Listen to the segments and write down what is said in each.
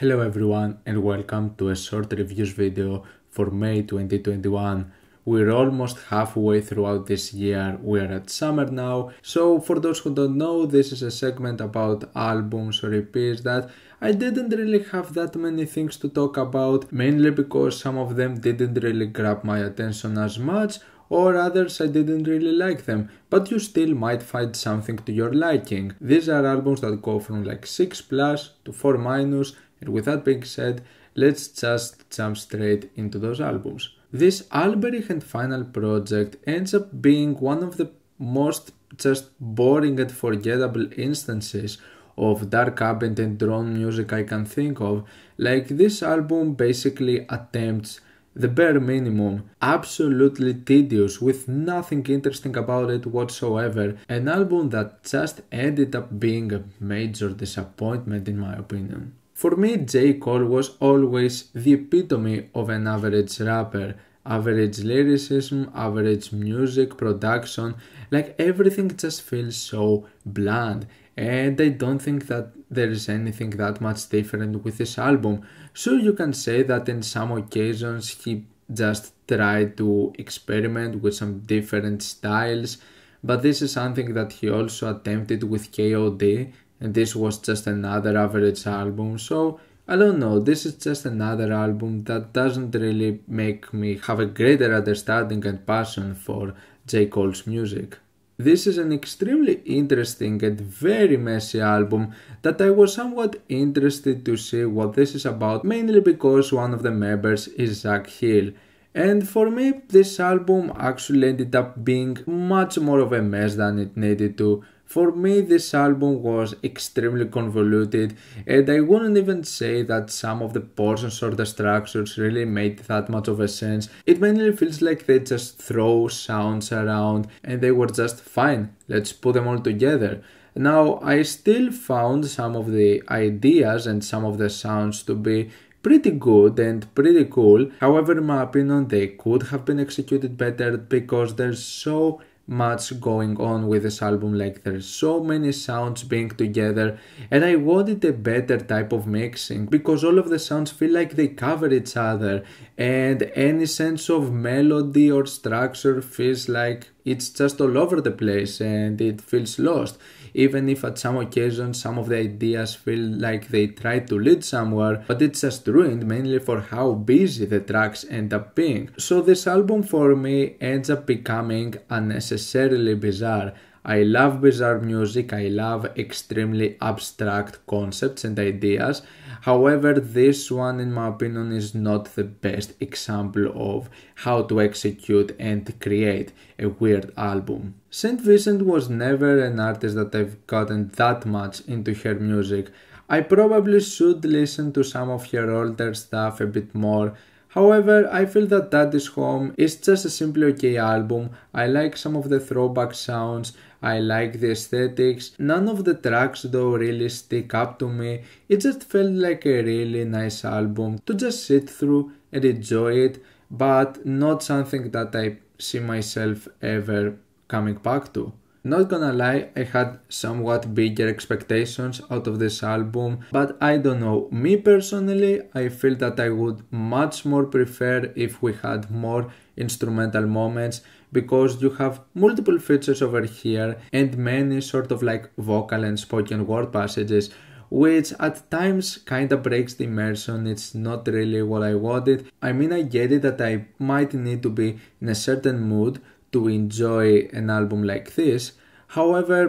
Hello everyone and welcome to a short reviews video for May 2021. We're almost halfway throughout this year, we're at summer now, so for those who don't know, this is a segment about albums or EPs that I didn't really have that many things to talk about, mainly because some of them didn't really grab my attention as much or others I didn't really like them, but you still might find something to your liking. These are albums that go from like 6 plus to 4 minus and with that being said, let's just jump straight into those albums. This Alberich and Final project ends up being one of the most just boring and forgettable instances of dark ambient and drone music I can think of. Like this album basically attempts the bare minimum, absolutely tedious with nothing interesting about it whatsoever, an album that just ended up being a major disappointment in my opinion. For me, J. Cole was always the epitome of an average rapper. Average lyricism, average music production, like everything just feels so bland. And I don't think that there is anything that much different with this album. Sure, you can say that in some occasions he just tried to experiment with some different styles, but this is something that he also attempted with KOD and this was just another average album. So I don't know, this is just another album that doesn't really make me have a greater understanding and passion for J. Cole's music. This is an extremely interesting and very messy album that I was somewhat interested to see what this is about, mainly because one of the members is Zach Hill. And for me, this album actually ended up being much more of a mess than it needed to for me, this album was extremely convoluted, and I wouldn't even say that some of the portions or the structures really made that much of a sense. It mainly feels like they just throw sounds around and they were just fine, let's put them all together. Now, I still found some of the ideas and some of the sounds to be pretty good and pretty cool. However, in my opinion, they could have been executed better because they're so much going on with this album like there's so many sounds being together and i wanted a better type of mixing because all of the sounds feel like they cover each other and any sense of melody or structure feels like it's just all over the place and it feels lost. Even if at some occasions some of the ideas feel like they try to lead somewhere, but it's just ruined mainly for how busy the tracks end up being. So this album for me ends up becoming unnecessarily bizarre. I love bizarre music, I love extremely abstract concepts and ideas. However, this one, in my opinion, is not the best example of how to execute and create a weird album. St. Vincent was never an artist that I've gotten that much into her music. I probably should listen to some of her older stuff a bit more. However, I feel that Daddy's Home is just a simply okay album. I like some of the throwback sounds. I like the aesthetics. None of the tracks though really stick up to me. It just felt like a really nice album to just sit through and enjoy it, but not something that I see myself ever coming back to. Not gonna lie, I had somewhat bigger expectations out of this album, but I don't know. Me personally, I feel that I would much more prefer if we had more instrumental moments because you have multiple features over here and many sort of like vocal and spoken word passages which at times kinda breaks the immersion. It's not really what I wanted. I mean, I get it that I might need to be in a certain mood to enjoy an album like this. However,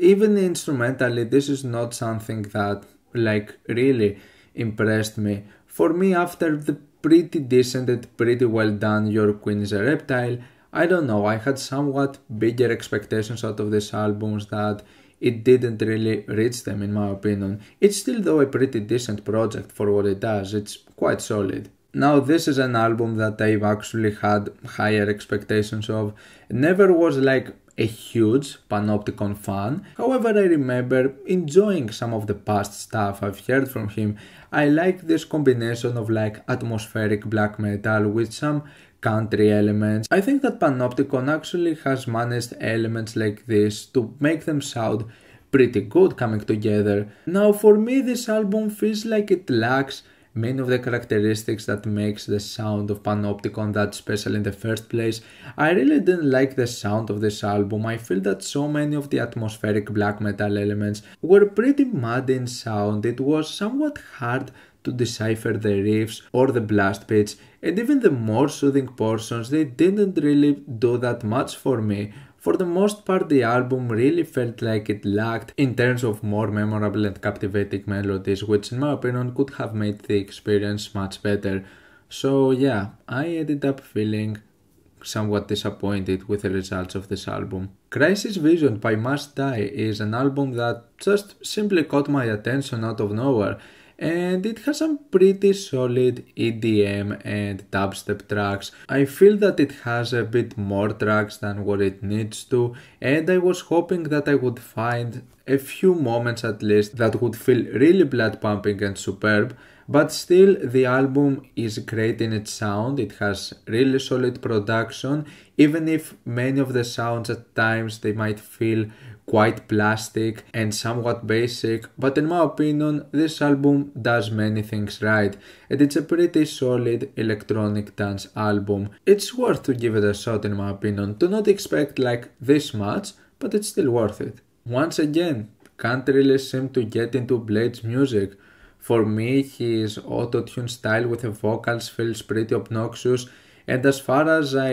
even instrumentally, this is not something that like really impressed me. For me, after the pretty decent and pretty well done Your Queen is a Reptile, I don't know, I had somewhat bigger expectations out of this album, that it didn't really reach them in my opinion. It's still though a pretty decent project for what it does, it's quite solid. Now, this is an album that I've actually had higher expectations of. never was like a huge Panopticon fan. However, I remember enjoying some of the past stuff I've heard from him. I like this combination of like atmospheric black metal with some country elements. I think that Panopticon actually has managed elements like this to make them sound pretty good coming together. Now, for me, this album feels like it lacks Many of the characteristics that makes the sound of Panopticon that special in the first place, I really didn't like the sound of this album. I feel that so many of the atmospheric black metal elements were pretty mad in sound. It was somewhat hard to decipher the riffs or the blast beats, and even the more soothing portions, they didn't really do that much for me. For the most part, the album really felt like it lacked in terms of more memorable and captivating melodies, which in my opinion could have made the experience much better. So yeah, I ended up feeling somewhat disappointed with the results of this album. Crisis Vision by Must Die is an album that just simply caught my attention out of nowhere and it has some pretty solid EDM and dubstep tracks. I feel that it has a bit more tracks than what it needs to and I was hoping that I would find a few moments at least that would feel really blood pumping and superb but still the album is great in its sound it has really solid production even if many of the sounds at times they might feel quite plastic and somewhat basic, but in my opinion, this album does many things right, and it's a pretty solid electronic dance album. It's worth to give it a shot in my opinion. Do not expect like this much, but it's still worth it. Once again, can't really seem to get into Blade's music. For me, his auto-tune style with the vocals feels pretty obnoxious, and as far as I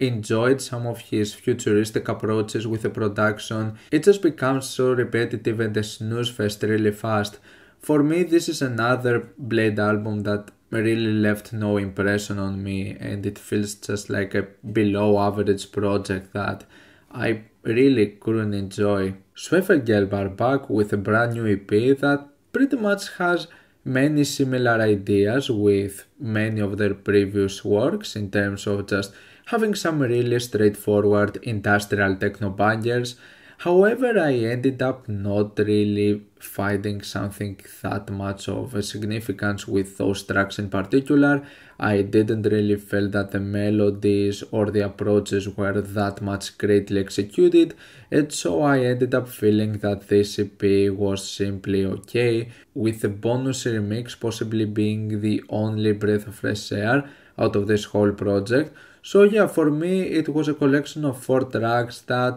enjoyed some of his futuristic approaches with the production. It just becomes so repetitive and the snooze fest really fast. For me, this is another Blade album that really left no impression on me, and it feels just like a below average project that I really couldn't enjoy. Schwefergel are back with a brand new EP that pretty much has many similar ideas with many of their previous works in terms of just having some really straightforward industrial techno bangers. However, I ended up not really finding something that much of a significance with those tracks in particular. I didn't really feel that the melodies or the approaches were that much greatly executed, and so I ended up feeling that this EP was simply okay, with the bonus remix possibly being the only breath of fresh air out of this whole project. So yeah, for me it was a collection of four tracks that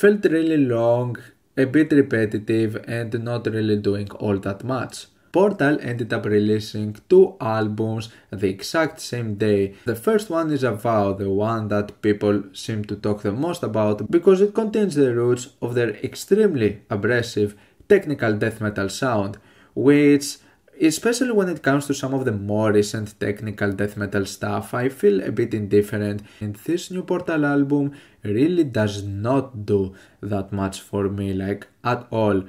felt really long, a bit repetitive and not really doing all that much. Portal ended up releasing two albums the exact same day. The first one is about the one that people seem to talk the most about because it contains the roots of their extremely abrasive technical death metal sound, which especially when it comes to some of the more recent technical death metal stuff, I feel a bit indifferent, and this new Portal album really does not do that much for me, like at all.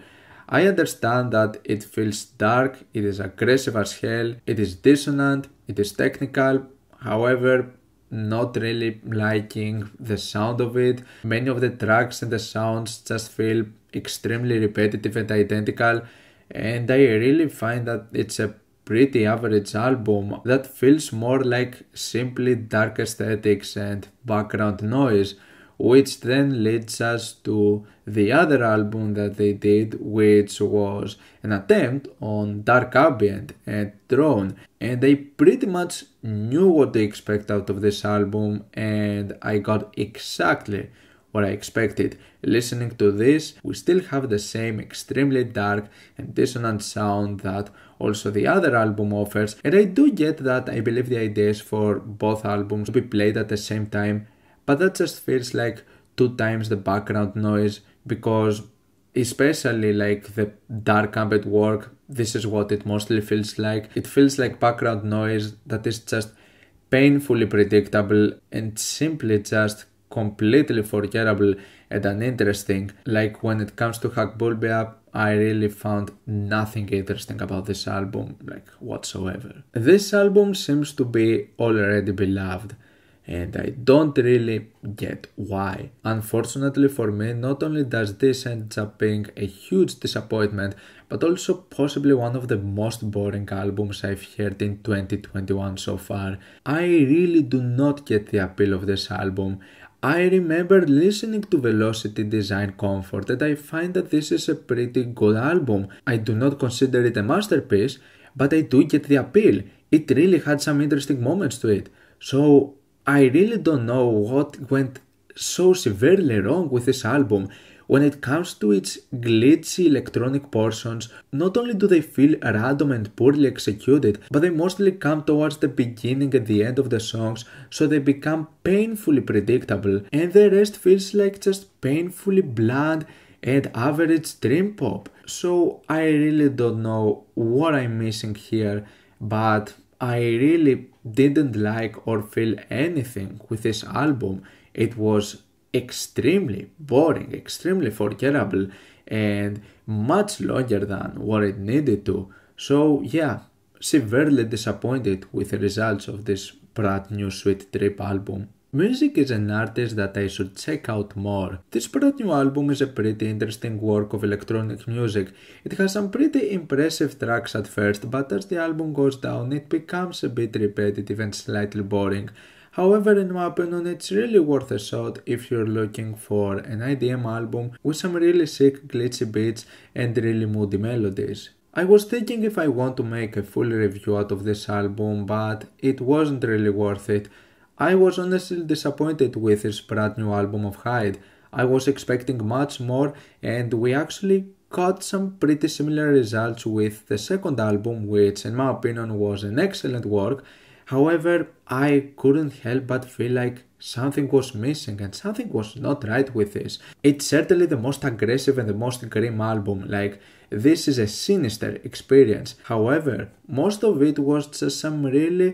I understand that it feels dark, it is aggressive as hell, it is dissonant, it is technical, however, not really liking the sound of it. Many of the tracks and the sounds just feel extremely repetitive and identical and I really find that it's a pretty average album that feels more like simply dark aesthetics and background noise, which then leads us to the other album that they did, which was an attempt on Dark Ambient and Drone. And I pretty much knew what to expect out of this album, and I got exactly what I expected. Listening to this, we still have the same extremely dark and dissonant sound that also the other album offers, and I do get that I believe the ideas for both albums to be played at the same time, but that just feels like two times the background noise because especially like the dark ambient work this is what it mostly feels like it feels like background noise that is just painfully predictable and simply just completely forgettable and uninteresting. Like when it comes to Hack I really found nothing interesting about this album, like whatsoever. This album seems to be already beloved, and I don't really get why. Unfortunately for me, not only does this end up being a huge disappointment, but also possibly one of the most boring albums I've heard in 2021 so far. I really do not get the appeal of this album. I remember listening to Velocity Design Comfort and I find that this is a pretty good album. I do not consider it a masterpiece, but I do get the appeal. It really had some interesting moments to it. So I really don't know what went so severely wrong with this album. When it comes to its glitchy electronic portions, not only do they feel random and poorly executed, but they mostly come towards the beginning and the end of the songs, so they become painfully predictable, and the rest feels like just painfully bland and average dream pop. So I really don't know what I'm missing here, but I really didn't like or feel anything with this album. It was extremely boring, extremely forgettable, and much longer than what it needed to. So, yeah, severely disappointed with the results of this brand new Sweet Trip album. Music is an artist that I should check out more. This brand new album is a pretty interesting work of electronic music. It has some pretty impressive tracks at first, but as the album goes down, it becomes a bit repetitive and slightly boring. However, in my opinion, it's really worth a shot if you're looking for an IDM album with some really sick glitchy beats and really moody melodies. I was thinking if I want to make a full review out of this album, but it wasn't really worth it. I was honestly disappointed with this brand new album of Hyde. I was expecting much more, and we actually got some pretty similar results with the second album, which, in my opinion, was an excellent work However, I couldn't help but feel like something was missing and something was not right with this. It's certainly the most aggressive and the most grim album, like this is a sinister experience. However, most of it was just some really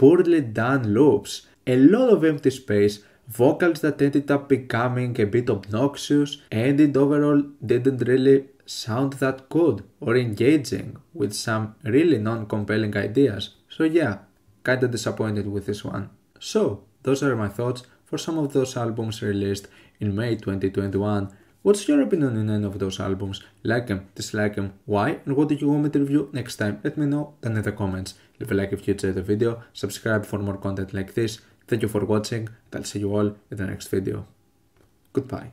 poorly done loops, a lot of empty space, vocals that ended up becoming a bit obnoxious, and it overall didn't really sound that good or engaging with some really non compelling ideas. So, yeah, kinda disappointed with this one. So, those are my thoughts for some of those albums released in May 2021. What's your opinion on any of those albums? Like them, dislike them, why, and what do you want me to review next time? Let me know down in the comments. Leave a like if you enjoyed the video, subscribe for more content like this. Thank you for watching, and I'll see you all in the next video. Goodbye.